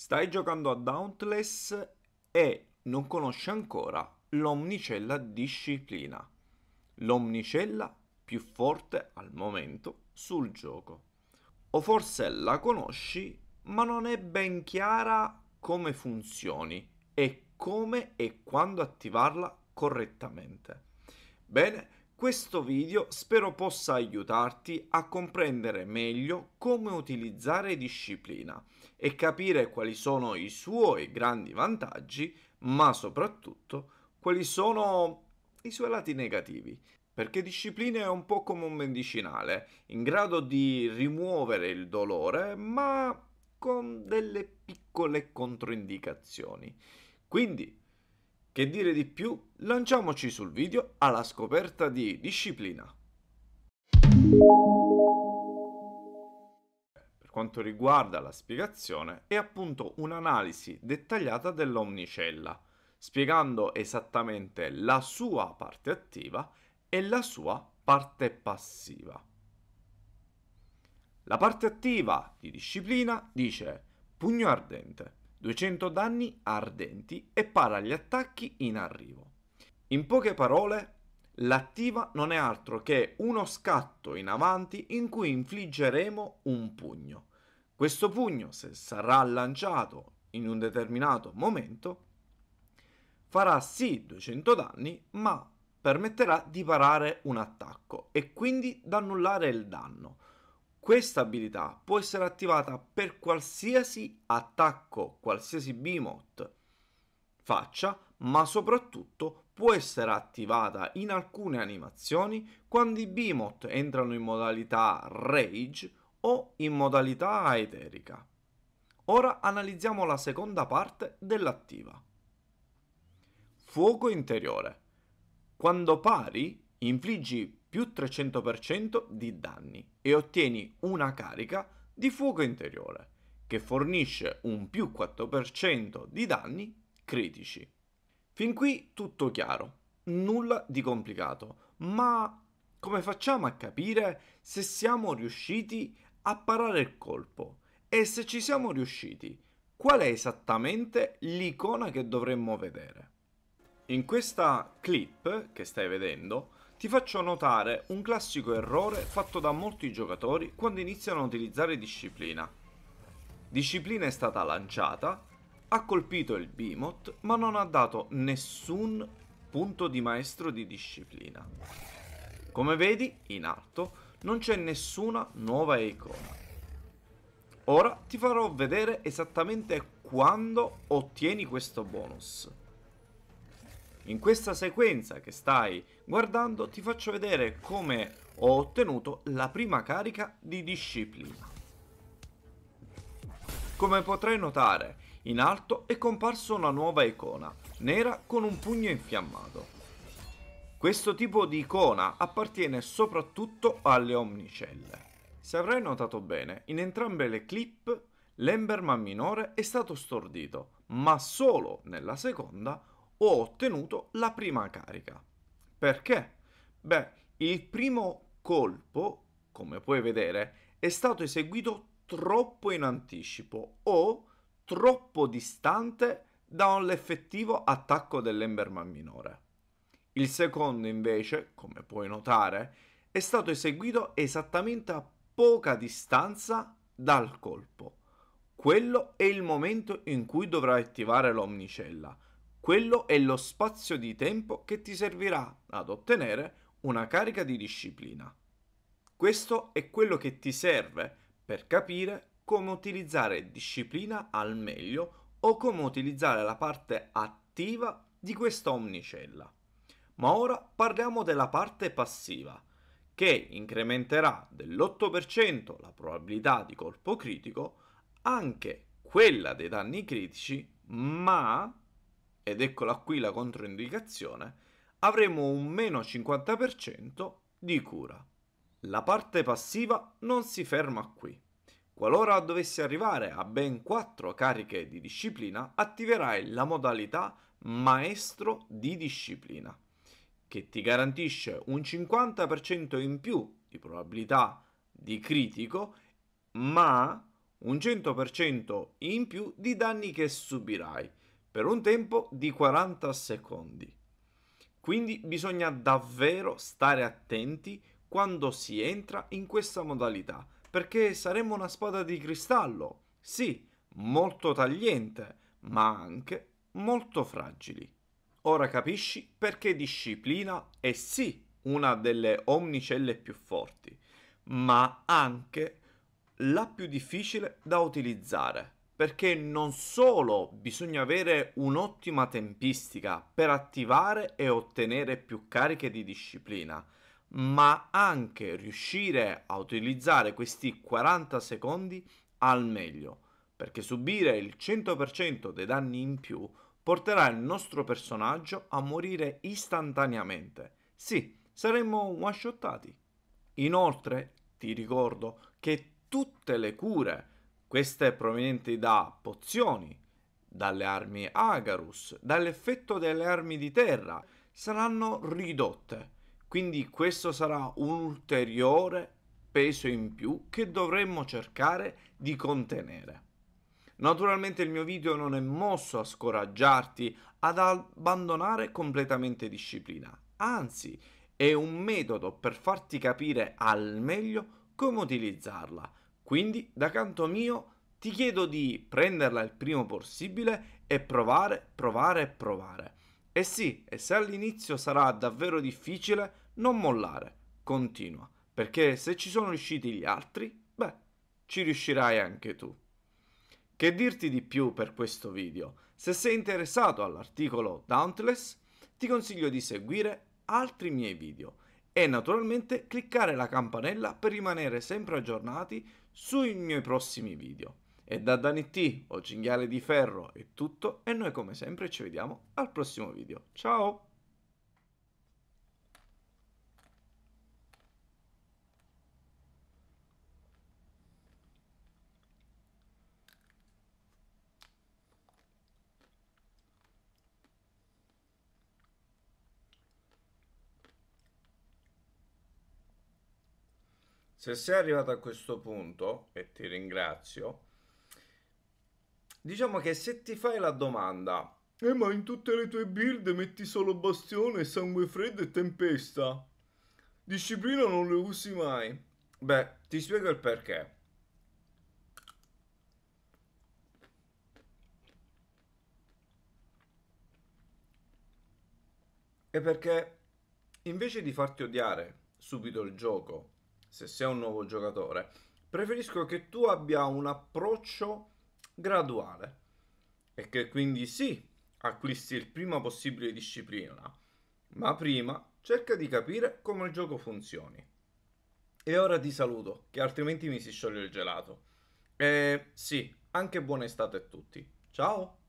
Stai giocando a Dauntless e non conosci ancora l'omnicella disciplina, l'omnicella più forte al momento sul gioco. O forse la conosci, ma non è ben chiara come funzioni e come e quando attivarla correttamente. Bene, questo video spero possa aiutarti a comprendere meglio come utilizzare disciplina e capire quali sono i suoi grandi vantaggi, ma soprattutto quali sono i suoi lati negativi. Perché disciplina è un po' come un medicinale, in grado di rimuovere il dolore, ma con delle piccole controindicazioni. Quindi, che dire di più? Lanciamoci sul video alla scoperta di disciplina. Per quanto riguarda la spiegazione, è appunto un'analisi dettagliata dell'omnicella, spiegando esattamente la sua parte attiva e la sua parte passiva. La parte attiva di disciplina dice pugno ardente, 200 danni ardenti e para gli attacchi in arrivo. In poche parole, l'attiva non è altro che uno scatto in avanti in cui infliggeremo un pugno. Questo pugno, se sarà lanciato in un determinato momento, farà sì 200 danni, ma permetterà di parare un attacco e quindi di annullare il danno questa abilità può essere attivata per qualsiasi attacco, qualsiasi beamot faccia, ma soprattutto può essere attivata in alcune animazioni quando i beamot entrano in modalità rage o in modalità aeterica. Ora analizziamo la seconda parte dell'attiva. Fuoco interiore. Quando pari, infliggi più 300% di danni e ottieni una carica di fuoco interiore che fornisce un più 4% di danni critici. Fin qui tutto chiaro, nulla di complicato, ma come facciamo a capire se siamo riusciti a parare il colpo? E se ci siamo riusciti, qual è esattamente l'icona che dovremmo vedere? In questa clip che stai vedendo ti faccio notare un classico errore fatto da molti giocatori quando iniziano a utilizzare disciplina. Disciplina è stata lanciata, ha colpito il Bimot ma non ha dato nessun punto di maestro di disciplina. Come vedi in alto non c'è nessuna nuova icona. Ora ti farò vedere esattamente quando ottieni questo bonus. In questa sequenza che stai guardando ti faccio vedere come ho ottenuto la prima carica di disciplina. Come potrai notare, in alto è comparsa una nuova icona, nera con un pugno infiammato. Questo tipo di icona appartiene soprattutto alle omnicelle. Se avrai notato bene, in entrambe le clip l'Emberman minore è stato stordito, ma solo nella seconda ho ottenuto la prima carica. Perché? Beh, il primo colpo, come puoi vedere, è stato eseguito troppo in anticipo o troppo distante dall'effettivo attacco dell'Emberman minore. Il secondo invece, come puoi notare, è stato eseguito esattamente a poca distanza dal colpo. Quello è il momento in cui dovrai attivare l'omnicella, quello è lo spazio di tempo che ti servirà ad ottenere una carica di disciplina. Questo è quello che ti serve per capire come utilizzare disciplina al meglio o come utilizzare la parte attiva di questa omnicella. Ma ora parliamo della parte passiva, che incrementerà dell'8% la probabilità di colpo critico, anche quella dei danni critici, ma ed eccola qui la controindicazione, avremo un meno 50% di cura. La parte passiva non si ferma qui. Qualora dovessi arrivare a ben 4 cariche di disciplina, attiverai la modalità Maestro di disciplina, che ti garantisce un 50% in più di probabilità di critico, ma un 100% in più di danni che subirai per un tempo di 40 secondi. Quindi bisogna davvero stare attenti quando si entra in questa modalità, perché saremmo una spada di cristallo, sì, molto tagliente, ma anche molto fragili. Ora capisci perché disciplina è sì una delle omnicelle più forti, ma anche la più difficile da utilizzare perché non solo bisogna avere un'ottima tempistica per attivare e ottenere più cariche di disciplina, ma anche riuscire a utilizzare questi 40 secondi al meglio, perché subire il 100% dei danni in più porterà il nostro personaggio a morire istantaneamente. Sì, saremmo one-shottati. Inoltre, ti ricordo che tutte le cure queste provenienti da pozioni, dalle armi Agarus, dall'effetto delle armi di terra, saranno ridotte. Quindi questo sarà un ulteriore peso in più che dovremmo cercare di contenere. Naturalmente il mio video non è mosso a scoraggiarti ad abbandonare completamente disciplina, anzi è un metodo per farti capire al meglio come utilizzarla, quindi, da canto mio, ti chiedo di prenderla il primo possibile e provare, provare provare. E sì, e se all'inizio sarà davvero difficile, non mollare, continua, perché se ci sono riusciti gli altri, beh, ci riuscirai anche tu. Che dirti di più per questo video? Se sei interessato all'articolo Dauntless, ti consiglio di seguire altri miei video e naturalmente cliccare la campanella per rimanere sempre aggiornati sui miei prossimi video. E da Dani T o Cinghiale di Ferro è tutto e noi come sempre ci vediamo al prossimo video. Ciao! Se sei arrivato a questo punto, e ti ringrazio, diciamo che se ti fai la domanda, eh ma in tutte le tue build metti solo bastione, sangue freddo e tempesta, disciplina non le usi mai, beh, ti spiego il perché. E perché invece di farti odiare subito il gioco se sei un nuovo giocatore. Preferisco che tu abbia un approccio graduale e che quindi sì, acquisti il prima possibile disciplina, ma prima cerca di capire come il gioco funzioni. E ora ti saluto, che altrimenti mi si scioglie il gelato. E sì, anche buona estate a tutti. Ciao!